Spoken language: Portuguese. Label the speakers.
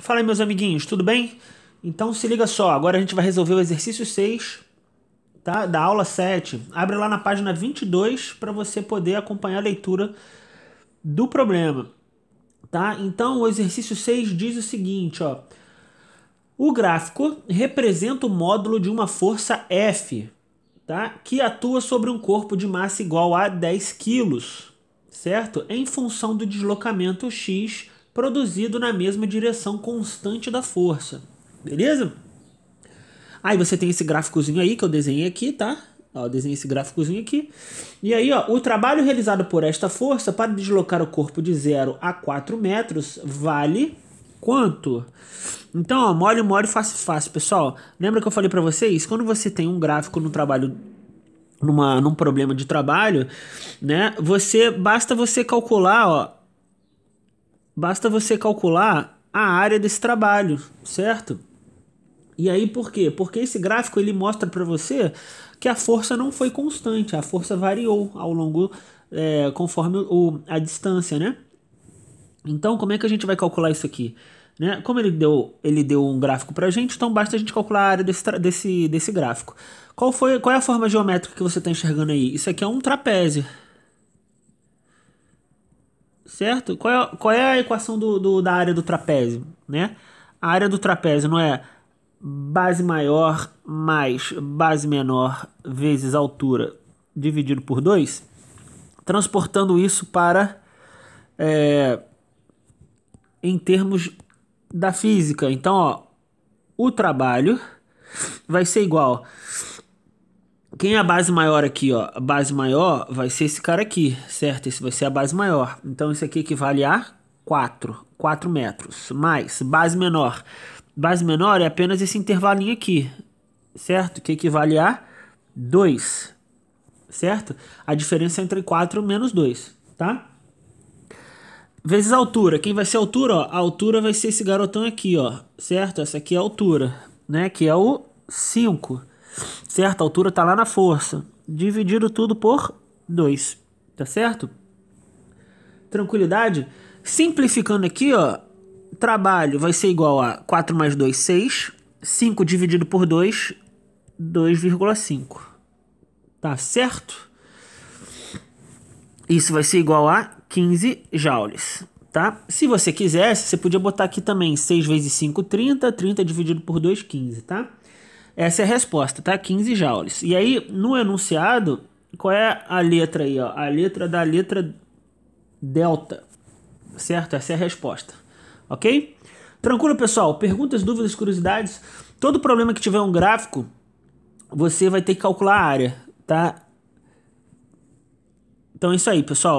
Speaker 1: Fala aí, meus amiguinhos, tudo bem? Então se liga só, agora a gente vai resolver o exercício 6 tá? da aula 7. Abre lá na página 22 para você poder acompanhar a leitura do problema. Tá? Então o exercício 6 diz o seguinte, ó. O gráfico representa o módulo de uma força F, tá? que atua sobre um corpo de massa igual a 10 kg, certo? Em função do deslocamento x produzido na mesma direção constante da força. Beleza? Aí você tem esse gráficozinho aí que eu desenhei aqui, tá? Ó, eu desenhei esse gráficozinho aqui. E aí, ó, o trabalho realizado por esta força para deslocar o corpo de 0 a 4 metros vale quanto? Então, ó, mole, mole, fácil, fácil. Pessoal, lembra que eu falei para vocês? Quando você tem um gráfico no trabalho numa, num problema de trabalho, né? Você basta você calcular, ó, Basta você calcular a área desse trabalho, certo? E aí por quê? Porque esse gráfico ele mostra para você que a força não foi constante, a força variou ao longo é, conforme o, a distância, né? Então como é que a gente vai calcular isso aqui? Né? Como ele deu, ele deu um gráfico para a gente, então basta a gente calcular a área desse, desse, desse gráfico. Qual, foi, qual é a forma geométrica que você está enxergando aí? Isso aqui é um trapézio, certo? Qual é, qual é a equação do, do, da área do trapézio, né? A área do trapézio não é base maior mais base menor vezes altura dividido por 2? Transportando isso para... É, em termos da física. Então, ó, o trabalho vai ser igual quem é a base maior aqui, ó? A base maior vai ser esse cara aqui, certo? Esse vai ser a base maior. Então, isso aqui equivale a 4, 4 metros. Mais base menor. Base menor é apenas esse intervalinho aqui, certo? Que equivale a 2, certo? A diferença é entre 4 menos 2, tá? Vezes a altura. Quem vai ser a altura? Ó? A altura vai ser esse garotão aqui, ó, certo? Essa aqui é a altura, né? Que é o 5 certo? A altura está lá na força. Dividido tudo por 2, tá certo? Tranquilidade? Simplificando aqui, ó, trabalho vai ser igual a 4 mais 2, 6. 5 dividido por 2, 2,5. Tá certo? Isso vai ser igual a 15 joules, tá? Se você quisesse, você podia botar aqui também 6 vezes 5, 30. 30 dividido por 2, 15, tá? Essa é a resposta, tá? 15 joules. E aí, no enunciado, qual é a letra aí, ó? A letra da letra delta, certo? Essa é a resposta, ok? Tranquilo, pessoal? Perguntas, dúvidas, curiosidades? Todo problema que tiver um gráfico, você vai ter que calcular a área, tá? Então é isso aí, pessoal.